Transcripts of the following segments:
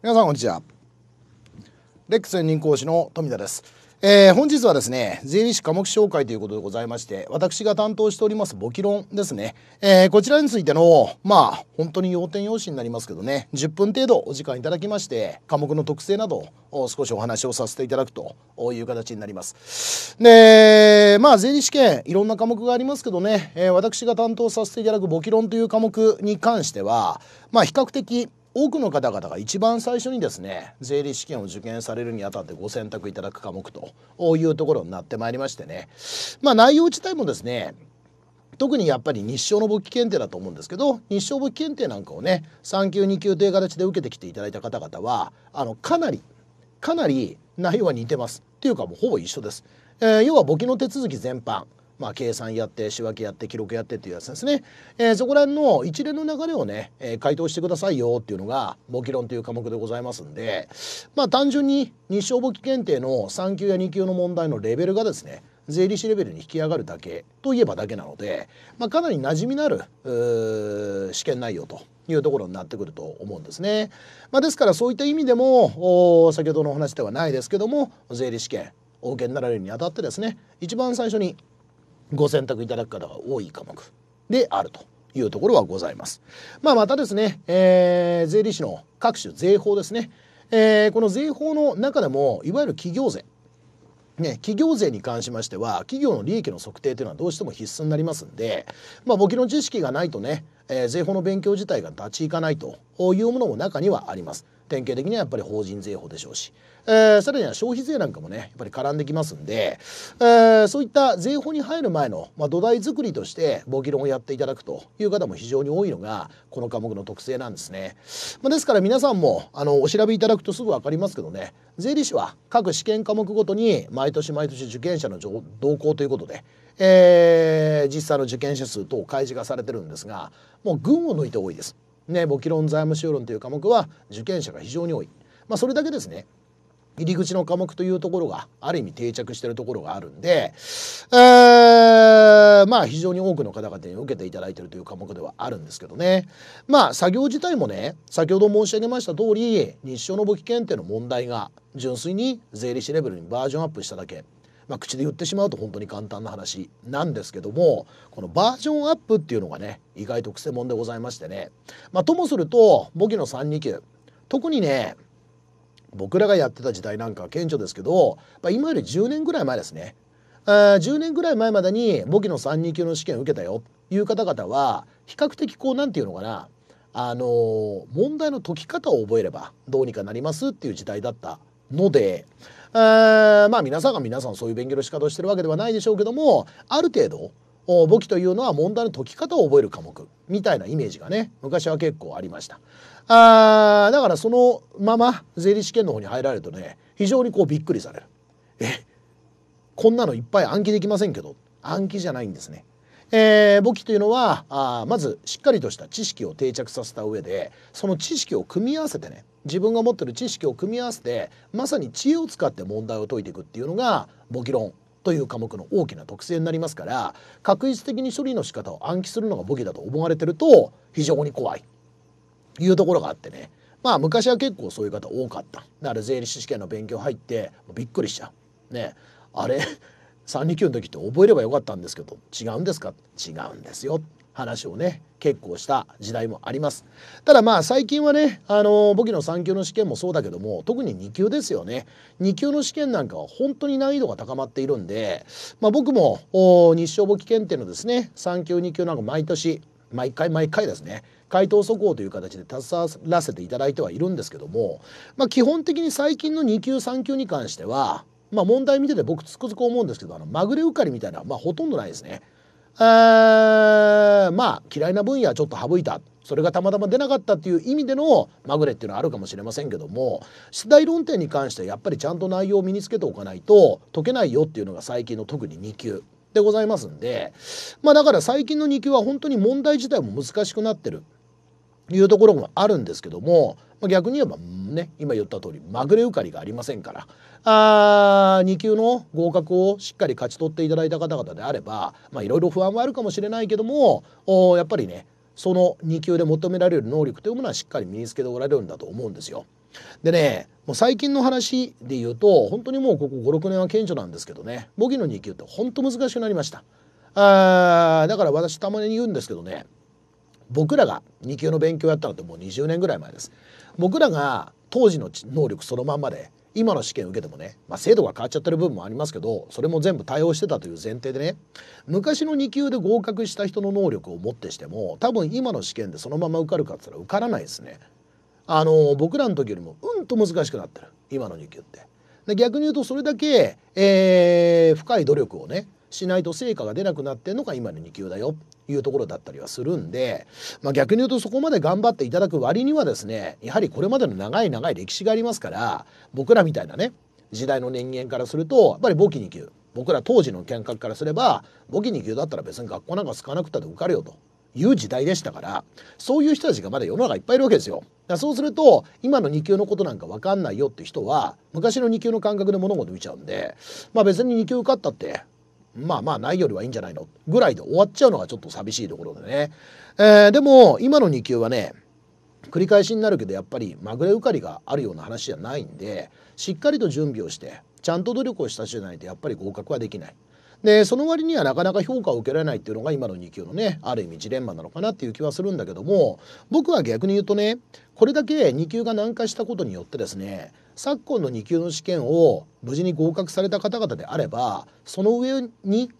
皆さんこんにちは。レックス専任講師の富田です。えー、本日はですね、税理士科目紹介ということでございまして、私が担当しております簿記論ですね。えー、こちらについての、まあ、本当に要点要旨になりますけどね、10分程度お時間いただきまして、科目の特性などを少しお話をさせていただくという形になります。で、まあ、税理士験いろんな科目がありますけどね、えー、私が担当させていただく簿記論という科目に関しては、まあ、比較的、多くの方々が一番最初にですね税理士試験を受験されるにあたってご選択いただく科目というところになってまいりましてねまあ内容自体もですね特にやっぱり日照の簿記検定だと思うんですけど日照簿記検定なんかをね3級2級という形で受けてきていただいた方々はあのかなりかなり内容は似てますっていうかもうほぼ一緒です。えー、要は簿記の手続き全般まあ、計算やって仕分けやって記録やってっていうやつですね、えー、そこら辺の一連の流れをね、えー、回答してくださいよっていうのが簿記論という科目でございますんでまあ単純に日照簿記検定の3級や2級の問題のレベルがですね税理士レベルに引き上がるだけといえばだけなので、まあ、かなり馴染みのある試験内容というところになってくると思うんですね。まあ、ですからそういった意味でも先ほどのお話ではないですけども税理試験お受けになられるにあたってですね一番最初にご選択いただく方が多い科目であるというところはございます。まあ、またですね、えー、税理士の各種税法ですね、えー、この税法の中でもいわゆる企業税ね、企業税に関しましては企業の利益の測定というのはどうしても必須になりますんで、まあ、簿記の知識がないとね、えー、税法の勉強自体が立ち行かないというものも中にはあります。典型的にはやっぱり法人税法でしょうし、えー、さらには消費税なんかもねやっぱり絡んできますんで、えー、そういった税法に入る前の、まあ、土台作りとして募議論をやっていただくという方も非常に多いのがこの科目の特性なんですね。まあ、ですから皆さんもあのお調べいただくとすぐ分かりますけどね税理士は各試験科目ごとに毎年毎年受験者の動向ということでえー、実際の受験者数等開示がされてるんですがもう群を抜いて多いです。ね、簿記論財務収論という科目は受験者が非常に多い、まあ、それだけですね入り口の科目というところがある意味定着しているところがあるんで、えー、まあ非常に多くの方々に受けていただいているという科目ではあるんですけどねまあ作業自体もね先ほど申し上げました通り日照の簿記検定の問題が純粋に税理士レベルにバージョンアップしただけまあ、口で言ってしまうと本当に簡単な話なんですけどもこのバージョンアップっていうのがね意外とくせもんでございましてね、まあ、ともすると簿記の32級特にね僕らがやってた時代なんかは顕著ですけど、まあ、今より10年ぐらい前ですねあ10年ぐらい前までに簿記の32級の試験受けたよという方々は比較的こう何て言うのかなあのー、問題の解き方を覚えればどうにかなりますっていう時代だったのでえー、まあ皆さんが皆さんそういう勉強の仕方をしてるわけではないでしょうけどもある程度簿記というのは問題の解き方を覚える科目みたいなイメージがね昔は結構ありましたあだからそのまま税理士試験の方に入られるとね非常にこうびっくりされるえこんなのいっぱい暗記できませんけど暗記じゃないんですねえー、簿記というのはあまずしっかりとした知識を定着させた上でその知識を組み合わせてね自分が持ってる知識を組み合わせてまさに知恵を使って問題を解いていくっていうのが簿記論という科目の大きな特性になりますから確実的に処理の仕方を暗記するのが簿記だと思われてると非常に怖いというところがあってねまあ昔は結構そういう方多かっただから税理士試験の勉強入ってびっくりしちゃうねあれ三二9の時って覚えればよかったんですけど違うんですか違うんですよ話をね結構した時代もありますただまあ最近はねあの簿記の3級の試験もそうだけども特に2級ですよね2級の試験なんかは本当に難易度が高まっているんで、まあ、僕も日照簿記検定のですね3級2級なんか毎年毎回毎回ですね回答速報という形で携わらせていただいてはいるんですけども、まあ、基本的に最近の2級3級に関してはまあ、問題見てて僕つくづく思うんですけどあのまぐれ受かりみたいなまあほとんどないですね。えまあ嫌いな分野はちょっと省いたそれがたまたま出なかったっていう意味でのまぐれっていうのはあるかもしれませんけども出題論点に関してやっぱりちゃんと内容を身につけておかないと解けないよっていうのが最近の特に2級でございますんでまあだから最近の2級は本当に問題自体も難しくなってるいうところもあるんですけどもま逆に言えばね今言った通りまぐれ受かりがありませんからあ2級の合格をしっかり勝ち取っていただいた方々であればいろいろ不安はあるかもしれないけどもおやっぱりねその2級で求められる能力というものはしっかり身につけておられるんだと思うんですよ。でねもう最近の話で言うと本当にもうここ56年は顕著なんですけどね模擬の2級って本当難しくなりました。あーだから私たまに言うんですけどね僕らが2級の勉強やったのってもう20年ぐらい前です僕らが当時の能力そのまんまで今の試験受けてもね、まあ、制度が変わっちゃってる部分もありますけどそれも全部対応してたという前提でね昔の2級で合格した人の能力をもってしても多分今の試験でそのまま受かるかって言ったら受からないですね。あの僕らの時よりもうんと難しくなってる今の2級って。で逆に言うとそれだけ、えー、深い努力をねしないと成果が出なくなってんのが今の2級だよいうところだったりはするんで、まあ、逆に言うとそこまで頑張っていただく割にはですねやはりこれまでの長い長い歴史がありますから僕らみたいなね時代の人間からするとやっぱり簿記2級僕ら当時の見学からすれば簿記2級だったら別に学校なんか使わなくたって受かるよという時代でしたからそういう人たちがまだ世の中いっぱいいるわけですよ。だそうすると今の2級のことなんかわかんないよって人は昔の2級の感覚で物事見ちゃうんでまあ別に2級受かったってまあまあないよりはいいんじゃないのぐらいで終わっちゃうのがちょっと寂しいところでね、えー、でも今の2級はね繰り返しになるけどやっぱりまぐれ受かりがあるような話じゃないんでしっかりと準備をしてちゃんと努力をした人じゃないとやっぱり合格はできないでその割にはなかなか評価を受けられないっていうのが今の2級のねある意味ジレンマなのかなっていう気はするんだけども僕は逆に言うとねこれだけ2級が難解したことによってですね昨今の2級の試験を無事に合格された方々であればその上に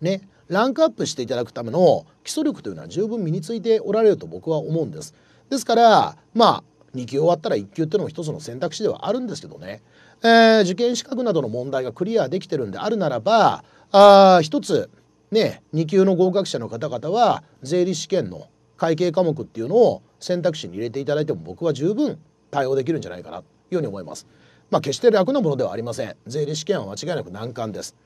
ねランクアップしていただくための基礎力というのは十分身についておられると僕は思うんです。ですからまあ2級終わったら1級っていうのも一つの選択肢ではあるんですけどね、えー、受験資格などの問題がクリアできてるんであるならばあ一つね2級の合格者の方々は税理試験の会計科目っていうのを選択肢に入れていただいても僕は十分対応できるんじゃないかなというふうに思います。まあ、決して楽なものではありません。税理試験は間違いなく難関です。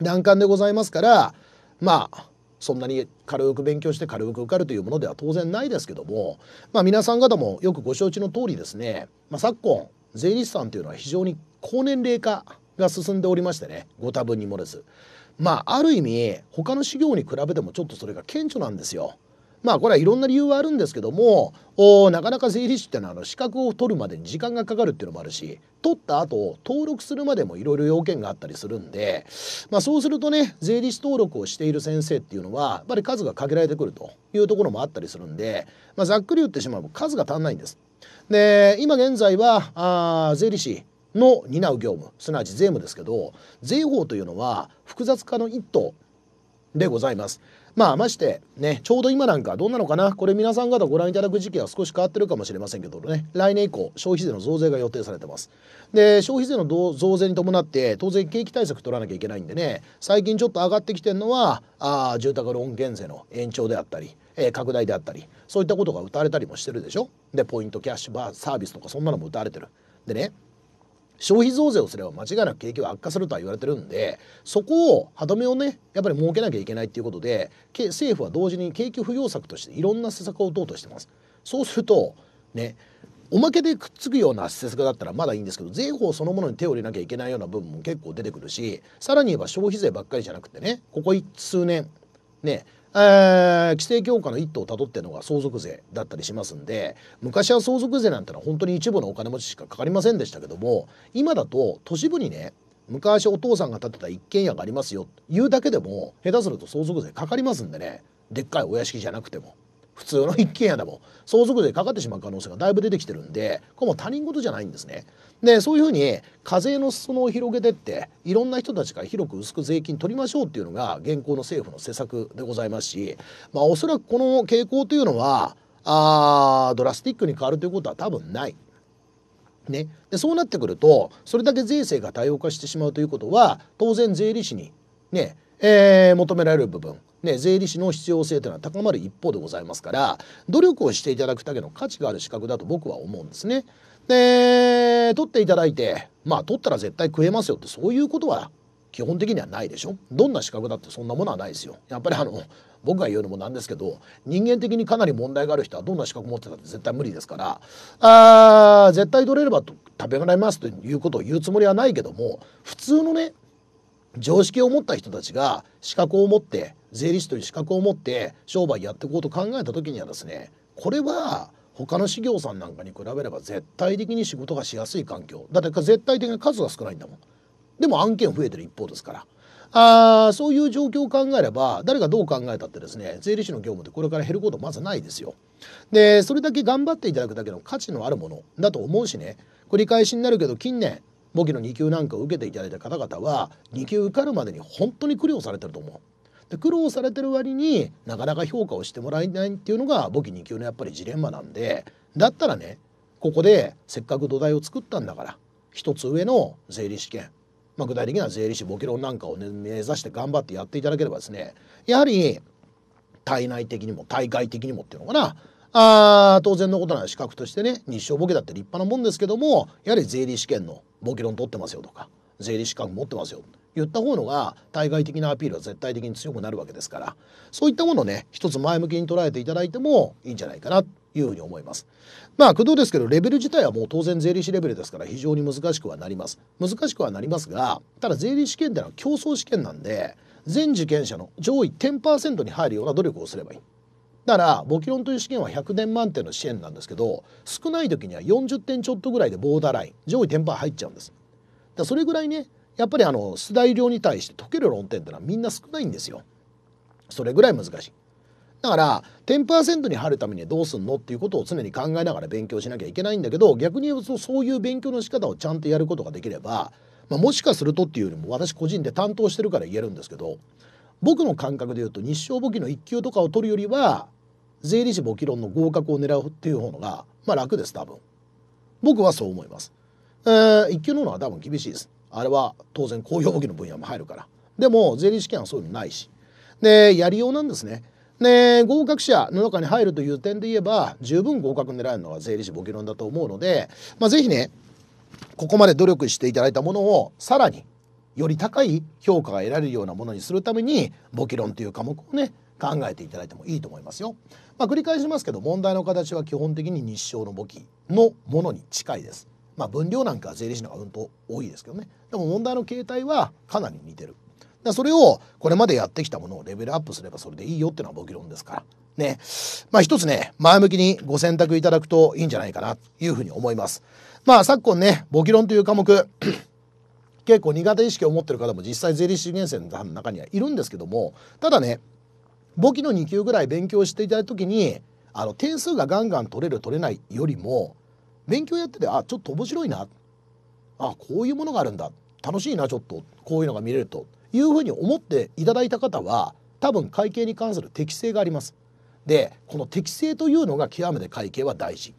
難関でございますから、まあ、そんなに軽く勉強して軽く受かるというものでは当然ないですけども、まあ、皆さん方もよくご承知の通りですね、まあ、昨今税理士さんというのは非常に高年齢化が進んでおりましてねご多分にもです。まあある意味他の修行に比べてもちょっとそれが顕著なんですよ。まあこれはいろんな理由はあるんですけどもおなかなか税理士っていうのはあの資格を取るまでに時間がかかるっていうのもあるし取った後登録するまでもいろいろ要件があったりするんで、まあ、そうするとね税理士登録をしている先生っていうのはやっぱり数が限られてくるというところもあったりするんで、まあ、ざっくり言ってしまうと数が足んないんです。で今現在はあ税理士の担う業務すなわち税務ですけど税法というのは複雑化の一途でございます。まあましてねちょうど今なんかどうなのかなこれ皆さん方ご覧いただく時期は少し変わってるかもしれませんけどね来年以降消費税の増税が予定されてますで消費税の増税に伴って当然景気対策取らなきゃいけないんでね最近ちょっと上がってきてるのはあ住宅ローン減税の延長であったりえ拡大であったりそういったことが打たれたりもしてるでしょでポイントキャッシュバーサービスとかそんなのも打たれてるでね消費増税をすれば間違いなく景気は悪化するとは言われてるんでそこを歯止めをねやっぱり設けなきゃいけないっていうことで政府は同時に景気不要策としていろんな施策を打とうとしてます。そうするとねおまけでくっつくような施策だったらまだいいんですけど税法そのものに手を入れなきゃいけないような部分も結構出てくるしさらに言えば消費税ばっかりじゃなくてねここ数年ねえー、規制強化の一途をたどってるのが相続税だったりしますんで昔は相続税なんてのは本当に一部のお金持ちしかかかりませんでしたけども今だと都市部にね昔お父さんが建てた一軒家がありますよ言うだけでも下手すると相続税かかりますんでねでっかいお屋敷じゃなくても普通の一軒家でも相続税かかってしまう可能性がだいぶ出てきてるんでこれも他人事じゃないんですね。でそういうふうに課税の裾野を広げてっていろんな人たちから広く薄く税金取りましょうっていうのが現行の政府の施策でございますし、まあ、おそらくこの傾向というのはあドラスティックに変わるということは多分ない。ね、でそうなってくるとそれだけ税制が多様化してしまうということは当然税理士にね、えー、求められる部分ね、税理士の必要性というのは高まる一方でございますから努力をしていただくだけの価値がある資格だと僕は思うんですね。で取っていただいてまあ取ったら絶対食えますよってそういうことは基本的にはないでしょどんな資格だってそんなものはないですよやっぱりあの僕が言うのもなんですけど人間的にかなり問題がある人はどんな資格持ってたって絶対無理ですからあー絶対取れればと食べられますということを言うつもりはないけども普通のね常識を持った人たちが資格を持って税理士という資格を持って商売やっていこうと考えた時にはですねこれは他の事業さんなんかに比べれば絶対的に仕事がしやすい環境だって絶対的な数が少ないんだもんでも案件増えてる一方ですからあそういう状況を考えれば誰がどう考えたってですね税理士の業務ってこれから減ることまずないですよでそれだけ頑張っていただくだけの価値のあるものだと思うしね繰り返しになるけど近年模擬の2級なんかを受けていただいた方々は2級受かるまでに本当に苦労されてると思う。で苦労されてる割になかなか評価をしてもらえないっていうのが簿記2級のやっぱりジレンマなんでだったらねここでせっかく土台を作ったんだから一つ上の税理試験、まあ、具体的には税理士簿記論なんかを、ね、目指して頑張ってやっていただければですねやはり体内的にも大外的にもっていうのかなあ当然のことなら資格としてね日照ボケだって立派なもんですけどもやはり税理士試験のボケ論取ってますよとか税理士資格持ってますよ言った方のが対外的なアピールは絶対的に強くなるわけですからそういったものをね一つ前向きに捉えていただいてもいいんじゃないかなというふうに思いますまあ工藤ですけどレベル自体はもう当然税理士レベルですから非常に難しくはなります難しくはなりますがただ税理士試験ってのは競争試験なんで全受験者の上位10%に入るような努力をすればいいだから簿記論という試験は100点満点の支援なんですけど少ない時には40点ちょっとぐらいでボーダーライン上位テンパー入っちゃうんです。だそれぐらいねやっぱりあの出題量に対して解ける論点ってのはみんな少ないんですよ。それぐらい難しい。だからパーセントに入るためにはどうすんのっていうことを常に考えながら勉強しなきゃいけないんだけど逆に言うとそういう勉強の仕方をちゃんとやることができれば、まあ、もしかするとっていうよりも私個人で担当してるから言えるんですけど僕の感覚で言うと日照簿記の1級とかを取るよりは税理士簿記論の合格を狙うっていう方が、まあ、楽です多分僕はそう思います、えー、1級の方が多分厳しいですあれは当然公表簿記の分野も入るからでも税理士試験はそういうのないしでやりようなんですねで合格者の中に入るという点で言えば十分合格狙えるのは税理士簿記論だと思うので、まあ、是非ねここまで努力していただいたものをさらにより高い評価が得られるようなものにするために簿記論という科目をね考えていただいてもいいと思いますよ。まあ、繰り返しますけど問題の形は基本的に日照の簿記のものに近いです。まあ、分量なんかは税理士の方がうんと多いですけどねでも問題の形態はかなり似てる。だそれをこれまでやってきたものをレベルアップすればそれでいいよっていうのは簿記論ですから。ね。まあ一つね、前向きにご選択いただくといいんじゃないかなというふうに思います。まあ昨今ね、簿記論という科目結構苦手意識を持ってる方も実際税理士厳選の中にはいるんですけどもただね簿記の2級ぐらい勉強していただいた時にあの点数がガンガン取れる取れないよりも勉強やっててあちょっと面白いなあこういうものがあるんだ楽しいなちょっとこういうのが見れるというふうに思っていただいた方は多分会計に関する適性があります。でこの適性というのが極めて会計は大事。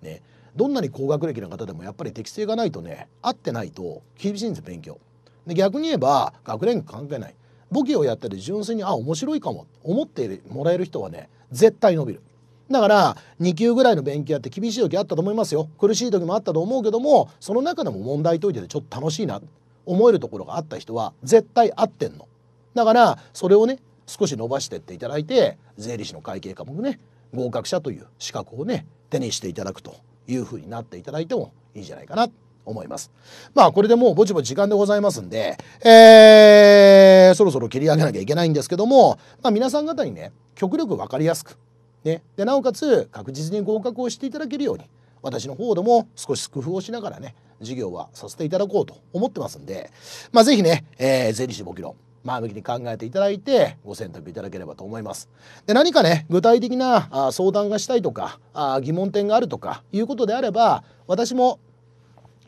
ね、どんなに高学歴の方でもやっぱり適性がないとね合ってないと厳しいんです勉強。で逆に言えば学年関係ない簿記をやったり純粋にあ面白いかも思ってもらえる人はね絶対伸びる。だから2級ぐらいの勉強やって厳しい時あったと思いますよ苦しい時もあったと思うけどもその中でも問題解いててちょっと楽しいな思えるところがあった人は絶対合ってんのだからそれをね少し伸ばしてっていただいて税理士の会計科目ね合格者という資格をね手にしていただくというふうになっていただいてもいいんじゃないかなと思います。まあこれでもうぼちぼち時間でございますんで、えー、そろそろ切り上げなきゃいけないんですけども、まあ、皆さん方にね極力分かりやすく、ね、でなおかつ確実に合格をしていただけるように私の方でも少し工夫をしながらね授業はさせていただこうと思ってますんで、まあ、是非ね、えー、税理士簿記論前向きに考えていただいてご選択いただければと思います。で何かね具体的なあ相談がしたいとかあ疑問点があるとかいうことであれば私も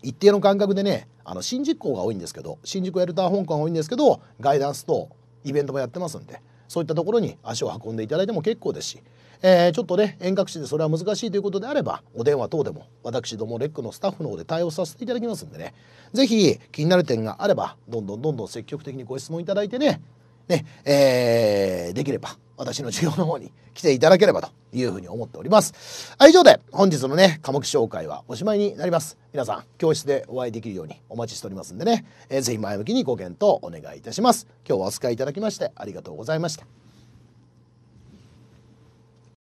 一定の感覚でねあの新宿校が多いんですけど新宿エルター香港が多いんですけどガイダンスとイベントもやってますんでそういったところに足を運んでいただいても結構ですしえー、ちょっとね遠隔地でそれは難しいということであればお電話等でも私どもレックのスタッフの方で対応させていただきますんでね是非気になる点があればどんどんどんどん積極的にご質問いただいてねね、えー、できれば私の授業の方に来ていただければというふうに思っております。以上で本日のね、科目紹介はおしまいになります。皆さん、教室でお会いできるようにお待ちしておりますんでね、えー、前向きにご検討お願いいたします。今日はお使いいただきましてありがとうございました。